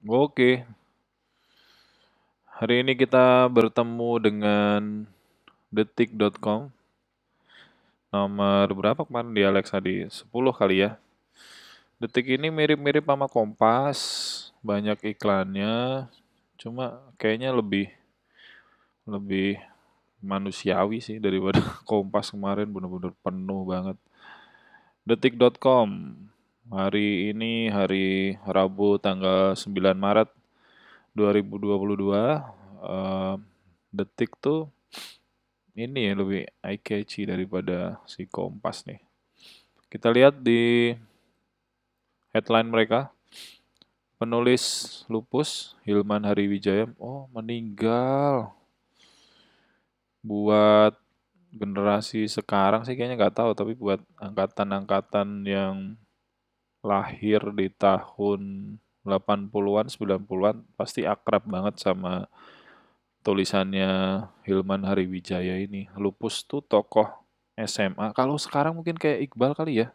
Oke. Hari ini kita bertemu dengan detik.com. Nomor berapa kemarin di Alexa di 10 kali ya. Detik ini mirip-mirip sama Kompas, banyak iklannya. Cuma kayaknya lebih lebih manusiawi sih daripada Kompas kemarin bener-bener penuh banget. detik.com Hari ini hari Rabu tanggal 9 Maret 2022. Uh, eh, detik tuh ini ya lebih eye catchy daripada si Kompas nih. Kita lihat di headline mereka. Penulis lupus Hilman Hariwijaya oh meninggal. Buat generasi sekarang sih kayaknya nggak tahu tapi buat angkatan-angkatan yang lahir di tahun 80-an, 90-an pasti akrab banget sama tulisannya Hilman Hariwijaya ini. Lupus tuh tokoh SMA. Kalau sekarang mungkin kayak Iqbal kali ya.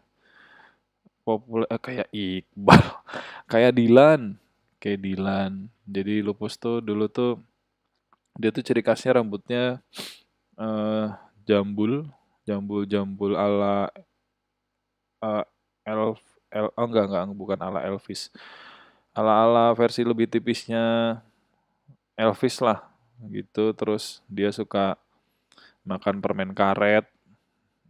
Populer eh, kayak Iqbal, kayak Dilan, kayak Dilan. Jadi Lupus tuh dulu tuh dia tuh ciri khasnya rambutnya eh, jambul, jambul-jambul ala uh, elf El, oh enggak enggak bukan ala Elvis. Ala-ala versi lebih tipisnya Elvis lah gitu terus dia suka makan permen karet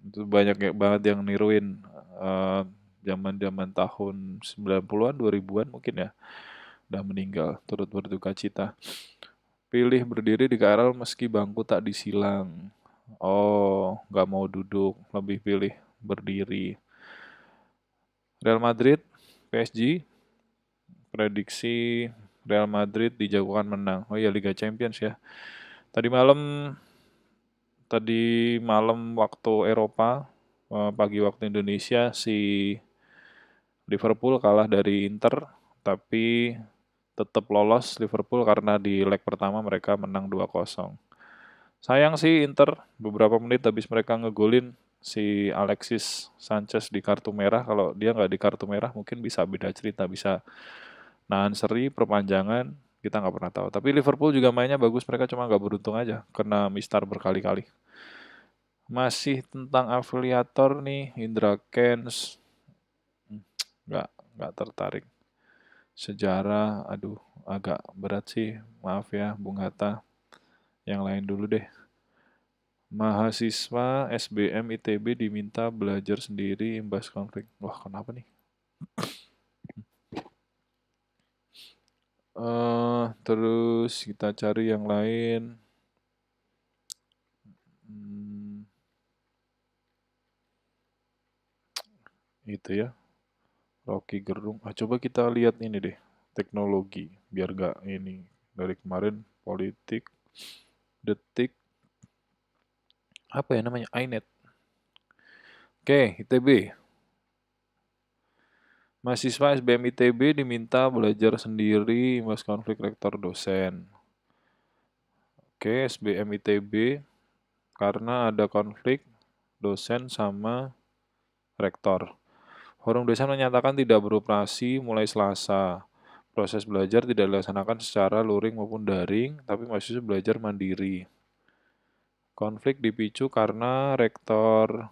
itu banyak banget yang niruin eh, zaman-zaman uh, tahun 90-an 2000-an mungkin ya udah meninggal turut berduka cita pilih berdiri di KRL meski bangku tak disilang oh nggak mau duduk lebih pilih berdiri Real Madrid, PSG, prediksi Real Madrid dijagokan menang. Oh iya Liga Champions ya. Tadi malam tadi malam waktu Eropa, eh, pagi waktu Indonesia si Liverpool kalah dari Inter tapi tetap lolos Liverpool karena di leg pertama mereka menang 2-0. Sayang sih Inter beberapa menit habis mereka ngegolin si Alexis Sanchez di kartu merah kalau dia nggak di kartu merah mungkin bisa beda cerita bisa nahan seri perpanjangan kita nggak pernah tahu tapi Liverpool juga mainnya bagus mereka cuma nggak beruntung aja kena mistar berkali-kali masih tentang afiliator nih Indra Kens hmm, nggak nggak tertarik sejarah aduh agak berat sih maaf ya Bung Hatta yang lain dulu deh mahasiswa SBM ITB diminta belajar sendiri imbas konflik. Wah, kenapa nih? uh, terus kita cari yang lain. Hmm, itu ya. Rocky Gerung. Ah, coba kita lihat ini deh. Teknologi. Biar gak ini. Dari kemarin politik. Detik apa ya namanya INET oke ITB mahasiswa SBM ITB diminta belajar sendiri mas konflik rektor dosen oke SBM ITB karena ada konflik dosen sama rektor Forum dosen menyatakan tidak beroperasi mulai Selasa. Proses belajar tidak dilaksanakan secara luring maupun daring, tapi mahasiswa belajar mandiri. Konflik dipicu karena rektor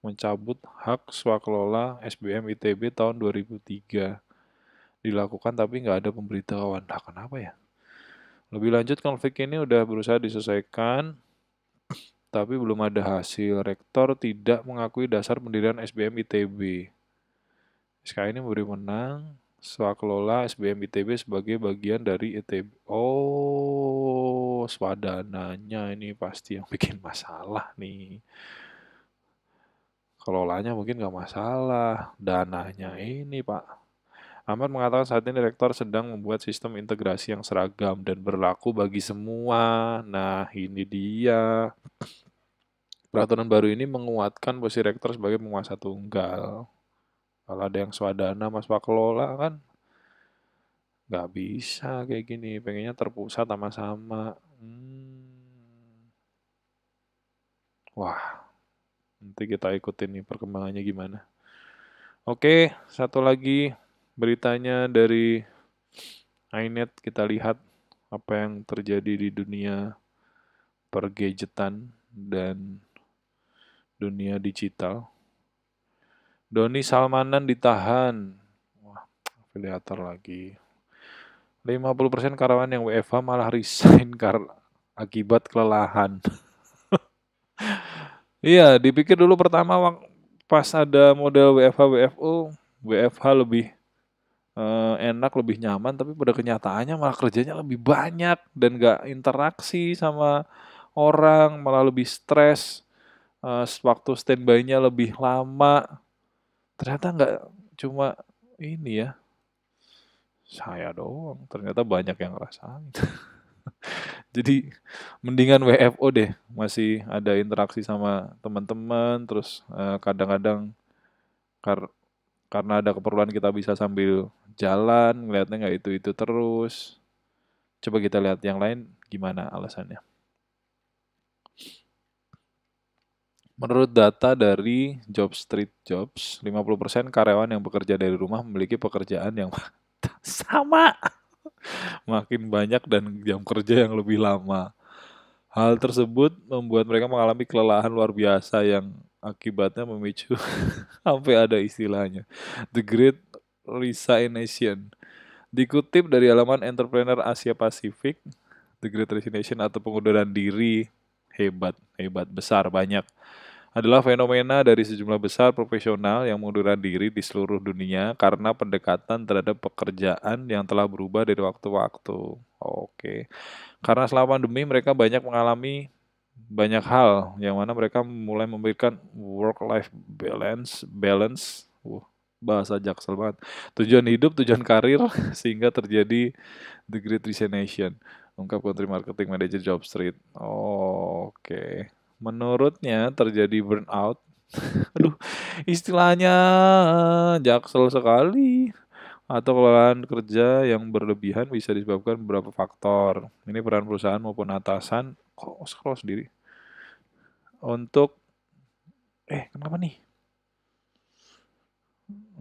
mencabut hak swakelola SBM ITB tahun 2003. Dilakukan tapi nggak ada pemberitahuan. Nah, kenapa ya? Lebih lanjut konflik ini udah berusaha diselesaikan tapi belum ada hasil. Rektor tidak mengakui dasar pendirian SBM ITB. SK ini memberi menang swakelola SBM ITB sebagai bagian dari ITB. E oh, oh swadananya ini pasti yang bikin masalah nih kelolanya mungkin gak masalah dananya ini pak Ahmad mengatakan saat ini rektor sedang membuat sistem integrasi yang seragam dan berlaku bagi semua nah ini dia peraturan baru ini menguatkan posisi rektor sebagai penguasa tunggal kalau ada yang swadana mas pak kelola kan gak bisa kayak gini pengennya terpusat sama-sama Hmm. Wah, nanti kita ikutin nih perkembangannya gimana. Oke, satu lagi beritanya dari Ainet kita lihat apa yang terjadi di dunia pergadgetan dan dunia digital. Doni Salmanan ditahan. Wah, afiliator lagi. 50% karyawan yang WFH malah resign karena akibat kelelahan. iya, dipikir dulu pertama pas ada model WFH WFO, WFH lebih uh, enak, lebih nyaman, tapi pada kenyataannya malah kerjanya lebih banyak dan gak interaksi sama orang, malah lebih stres, uh, waktu standby-nya lebih lama. Ternyata nggak cuma ini ya, saya doang ternyata banyak yang ngerasain jadi mendingan WFO deh masih ada interaksi sama teman-teman terus eh, kadang-kadang uh, kar karena ada keperluan kita bisa sambil jalan ngeliatnya nggak itu itu terus coba kita lihat yang lain gimana alasannya Menurut data dari Job Street Jobs, 50% karyawan yang bekerja dari rumah memiliki pekerjaan yang Sama. Makin banyak dan jam kerja yang lebih lama. Hal tersebut membuat mereka mengalami kelelahan luar biasa yang akibatnya memicu sampai ada istilahnya the great resignation dikutip dari halaman entrepreneur Asia Pasifik the great resignation atau pengunduran diri hebat hebat besar banyak adalah fenomena dari sejumlah besar profesional yang mengundurkan diri di seluruh dunia karena pendekatan terhadap pekerjaan yang telah berubah dari waktu-waktu. Oke. Karena selama pandemi mereka banyak mengalami banyak hal yang mana mereka mulai memberikan work life balance, balance. uh, bahasa jaksel banget. Tujuan hidup, tujuan karir sehingga terjadi the great resignation. ungkap Country Marketing Manager Job Street. Oh, Menurutnya terjadi burnout. Aduh, istilahnya jaksel sekali. Atau kelelahan kerja yang berlebihan bisa disebabkan beberapa faktor. Ini peran perusahaan maupun atasan. Kok scroll sendiri? Untuk, eh kenapa nih?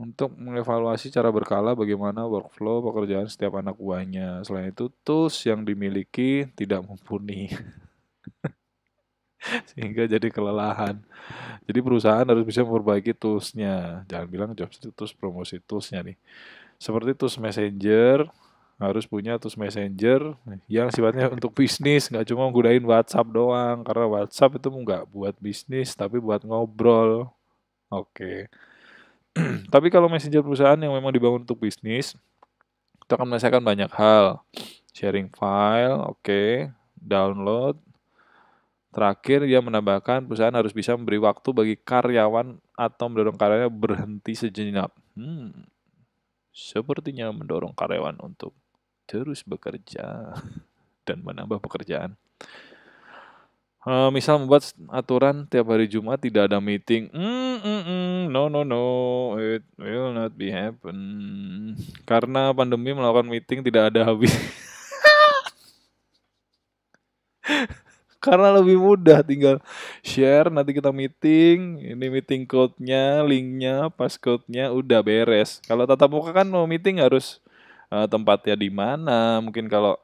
untuk mengevaluasi cara berkala bagaimana workflow pekerjaan setiap anak buahnya. Selain itu, tools yang dimiliki tidak mumpuni. sehingga jadi kelelahan. Jadi perusahaan harus bisa memperbaiki toolsnya. Jangan bilang job tools promosi toolsnya nih. Seperti tools messenger harus punya tools messenger yang sifatnya untuk bisnis, nggak cuma gunain WhatsApp doang karena WhatsApp itu nggak buat bisnis tapi buat ngobrol. Oke. Okay. tapi kalau messenger perusahaan yang memang dibangun untuk bisnis, kita akan menyelesaikan banyak hal. Sharing file, oke, okay. download, Terakhir, ia menambahkan perusahaan harus bisa memberi waktu bagi karyawan atau mendorong karyawannya berhenti sejenak. Hmm, sepertinya mendorong karyawan untuk terus bekerja dan menambah pekerjaan. Uh, misal membuat aturan tiap hari Jumat tidak ada meeting. Mm, mm, mm, no no no, it will not be happen. Karena pandemi melakukan meeting tidak ada habis. karena lebih mudah tinggal share nanti kita meeting ini meeting code-nya link-nya passcode-nya udah beres kalau tatap muka kan mau meeting harus uh, tempatnya di mana mungkin kalau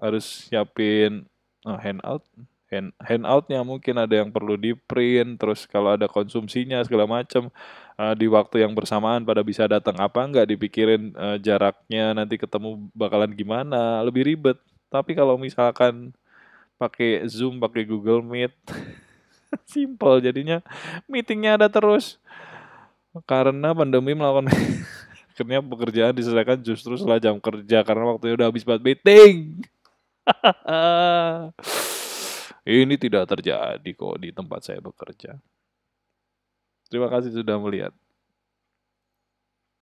harus siapin uh, handout hand handoutnya mungkin ada yang perlu di print terus kalau ada konsumsinya segala macam uh, eh, di waktu yang bersamaan pada bisa datang apa enggak dipikirin uh, jaraknya nanti ketemu bakalan gimana lebih ribet tapi kalau misalkan pakai Zoom, pakai Google Meet. Simple jadinya meetingnya ada terus. Karena pandemi melakukan akhirnya pekerjaan diselesaikan justru setelah jam kerja karena waktunya udah habis buat meeting. Ini tidak terjadi kok di tempat saya bekerja. Terima kasih sudah melihat.